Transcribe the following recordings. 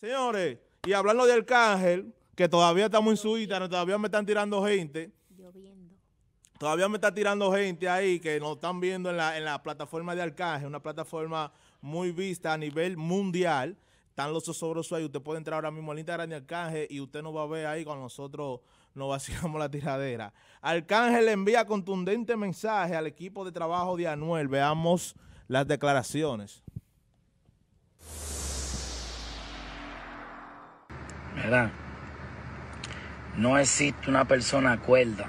Señores, y hablando de Arcángel, que todavía estamos en su Instagram, todavía me están tirando gente. Lloviendo. Todavía me está tirando gente ahí que nos están viendo en la, en la plataforma de Arcángel, una plataforma muy vista a nivel mundial. Están los sosobrosos ahí. Usted puede entrar ahora mismo al Instagram de Arcángel y usted nos va a ver ahí con nosotros nos vaciamos la tiradera. Arcángel envía contundente mensaje al equipo de trabajo de Anuel. Veamos las declaraciones. No existe una persona cuerda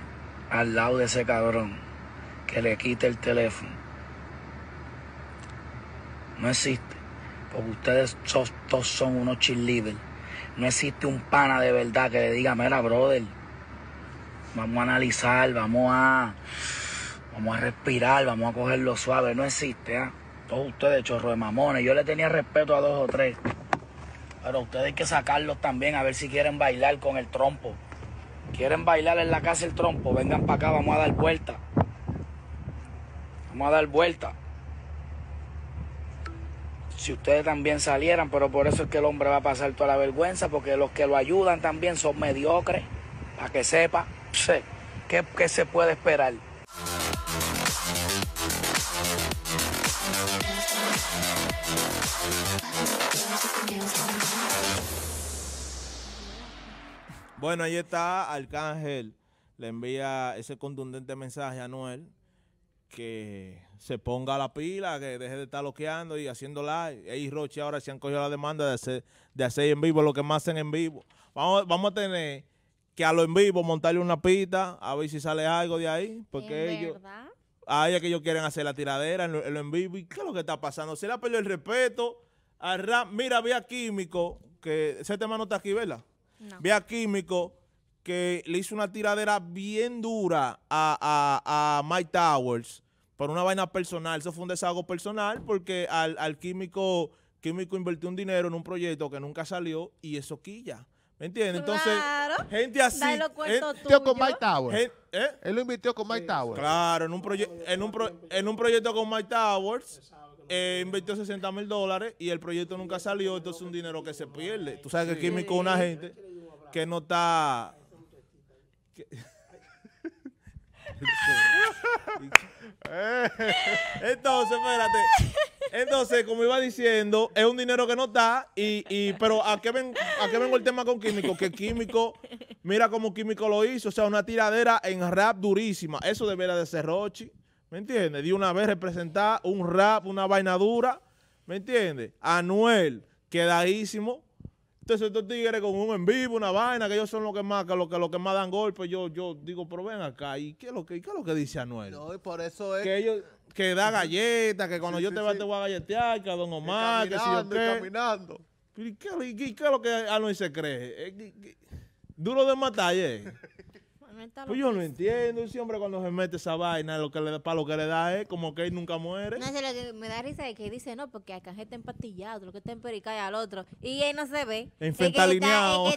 al lado de ese cabrón que le quite el teléfono. No existe. Porque ustedes todos, son unos cheerleaders. No existe un pana de verdad que le diga, mira, brother, vamos a analizar, vamos a, vamos a respirar, vamos a cogerlo suave. No existe, ¿ah? Todos ustedes, chorro de mamones. Yo le tenía respeto a dos o tres. Pero ustedes hay que sacarlos también a ver si quieren bailar con el trompo. ¿Quieren bailar en la casa el trompo? Vengan para acá, vamos a dar vuelta. Vamos a dar vuelta. Si ustedes también salieran, pero por eso es que el hombre va a pasar toda la vergüenza, porque los que lo ayudan también son mediocres, para que sepa qué, qué se puede esperar. Bueno, ahí está Arcángel. Le envía ese contundente mensaje a Noel que se ponga la pila, que deje de estar loqueando y haciendo live. Y Roche ahora se han cogido la demanda de hacer, de hacer en vivo lo que más hacen en vivo. Vamos, a tener que a lo en vivo montarle una pita a ver si sale algo de ahí. Porque ellos, Ahí es que ellos quieren hacer la tiradera en lo, en, vivo. qué es lo que está pasando? Se le ha perdido el respeto al rap. Mira, había químico, que ese tema no está aquí, ¿verdad? Vía químico que le hizo una tiradera bien dura a, a, Mike Towers por una vaina personal. Eso fue un deshago personal porque al, al químico, químico invirtió un dinero en un proyecto que nunca salió y eso quilla. ¿Me entiendes? Entonces, gente así. Eh, con Mike Towers. ¿eh? Él lo invirtió con Mike Towers. Claro, en un, en en un proyecto con Mike Towers. Eh, invirtió 60 mil dólares y el proyecto nunca salió, entonces es un dinero que se pierde. Tú sabes que químico es una gente que no está... entonces, espérate. Entonces, como iba diciendo, es un dinero que no está. Y, pero ¿a qué, ven, ¿a qué vengo el tema con Químico? Que Químico, mira cómo Químico lo hizo. O sea, una tiradera en rap durísima. Eso debería de ser ¿Me entiendes? De una vez representar un rap, una vaina dura. ¿Me entiendes? Anuel, quedadísimo. Entonces estos tigres con un en vivo, una vaina, que ellos son los que más, que los que, que más dan golpes, yo, yo digo, pero ven acá, ¿y qué es lo que, qué lo que dice Anuel? No, y por eso es. Que ellos, que da galletas, que cuando yo te sí. te voy a galletear, que a Don Omar, que si yo qué. ¿Y qué, y qué es lo que Anuel se cree? Eh, duro de matar, ¿eh? Pues yo no entiendo. Ese hombre cuando se mete esa vaina, lo que le, para lo que le da es eh, como que él nunca muere. No que me da risa es que dice, no, porque acá está empatillado, lo que está empericado al otro. Y él no se ve. Enfrentalineado.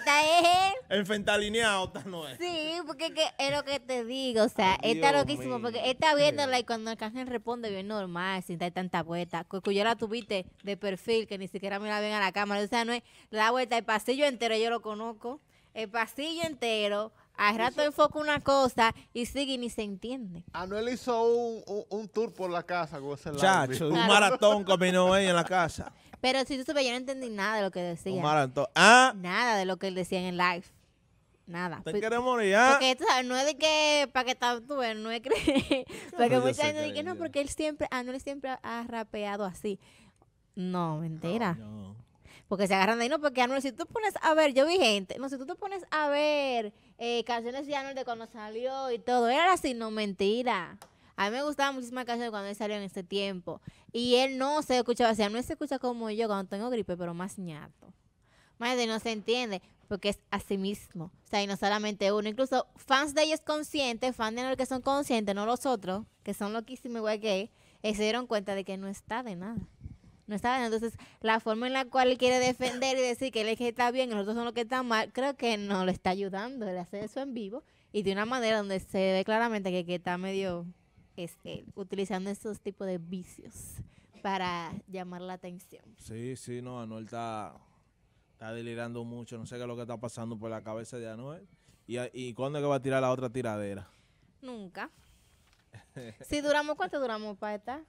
no es. Sí, porque es, que es lo que te digo. O sea, está loquísimo. Porque está viéndola y cuando el canje responde bien normal, sin dar tanta vuelta. Cuyo la tuviste de perfil, que ni siquiera me la ven a la cámara. O sea, no es la vuelta, el pasillo entero yo lo conozco el pasillo entero, al rato enfoca una cosa y sigue y ni se entiende. Anuel hizo un, un, tour por la casa con ese Chacho, un maratón caminó ella en la casa. Pero si tú sabes, yo no entendí nada de lo que Un maratón. Ah, Nada de lo que él decía en el live. Nada. te quieres morir. Ah. Porque esto, sabes, no es de que para que estás tú, no es que. porque que mucha gente dice que no, porque él siempre, Anuel siempre ha rapeado así. No, mentira. No porque se agarran de ahí, no, porque Anuel, si tú pones a ver, yo vi gente, no, si tú te pones a ver eh, canciones de Anuel de cuando salió y todo, era así, no mentira. A mí me gustaban muchísimas canciones cuando él salió en ese tiempo. Y él no se escuchaba así, Anuel se escucha como yo cuando tengo gripe, pero más ñato. de no se entiende, porque es así mismo. O sea, y no solamente uno. Incluso fans de ellos conscientes, fans de los que son conscientes, no los otros, que son loquísimos igual que eh, se dieron cuenta de que no está de nada no está Entonces, la forma en la cual él quiere defender y decir que él es que está bien y nosotros son los que están mal, creo que no le está ayudando. Él hace eso en vivo y de una manera donde se ve claramente que, está medio este, utilizando esos tipos de vicios para llamar la atención. Sí, sí, no, Anuel está, está delirando mucho. No sé qué es lo que está pasando por la cabeza de Anuel. ¿Y, y cuándo es que va a tirar la otra tiradera? Nunca. si duramos, ¿cuánto duramos para estar?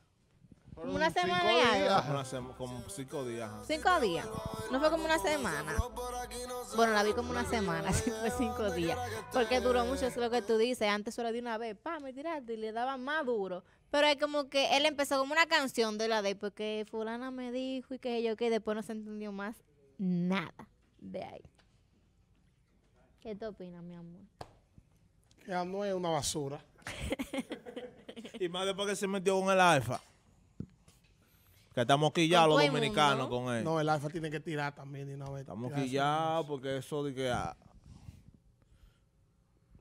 Como una semana y algo. como cinco días. Cinco días. No fue como una semana. Bueno, la vi como una semana, fue cinco días. Porque duró mucho, es lo que tú dices. Antes solo de una vez, pa, me tiraste y le daba más duro. Pero es como que él empezó como una canción de la de porque fulana me dijo y que yo que después no se entendió más nada de ahí. ¿Qué te opinas, mi amor? Ya no es una basura. y más después que se metió con el alfa. Que estamos quillados los dominicanos con él. No, el Alfa tiene que tirar también de una vez. Estamos quillados porque eso de que... Ah,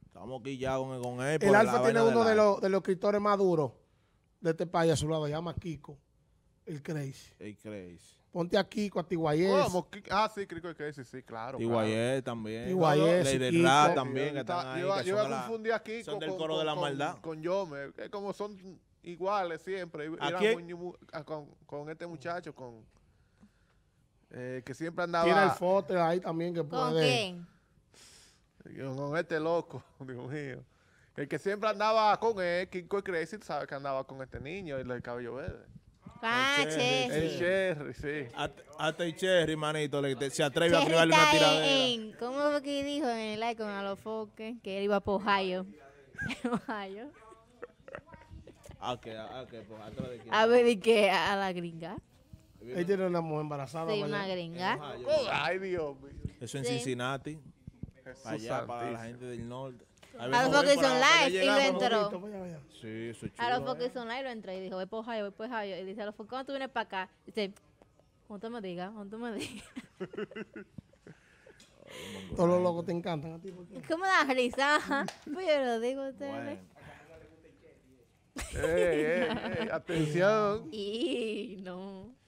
estamos quillados con, con él. El Alfa tiene uno de los, de los escritores más duros de este país a su lado. Se llama Kiko. El Crazy. El Crazy. Ponte a Kiko, a Tiguayés. Ah, sí, Kiko y Crazy, sí, claro. Tiguayés también. Tiguayés, y también. yo, voy a confundir Kiko son del coro de la maldad. Con, yo Yome. como son iguales siempre. Ah, con, con, este muchacho, con eh, que siempre andaba. Tiene el foto ahí también que puede. ¿Con quién? Con este loco, Dios mío. El que siempre andaba con él, y Crazy, sabe que andaba con este niño, y el cabello verde. Ah, el Cherry. sí. Hasta el Cherry, manito, le, te, se atreve a privarle una tiradera. En, ¿Cómo que dijo en el like con los que él iba por Ohio? Ohio. Ah, ah, ah, pues, a ver, ¿y qué? A la gringa. Ella tiene una mujer embarazada. Sí, una gringa. Oh, ay, Dios mío. Eso en Cincinnati. Para allá, para la gente del norte. A los veces Focus y lo entró. Sí, eso es A los ¿eh? Focus on lo entró y dijo, voy por Ohio, voy por Ohio. Y dice, a los Focus, ¿cuándo tú vienes para acá? dice, ¿cómo tú me diga, ¿Cómo tú me diga? Todos los locos te encantan a ti. ¿Cómo da risa? Pues yo lo digo ustedes. ¡Eh, eh, eh! eh atención! ¡Y no!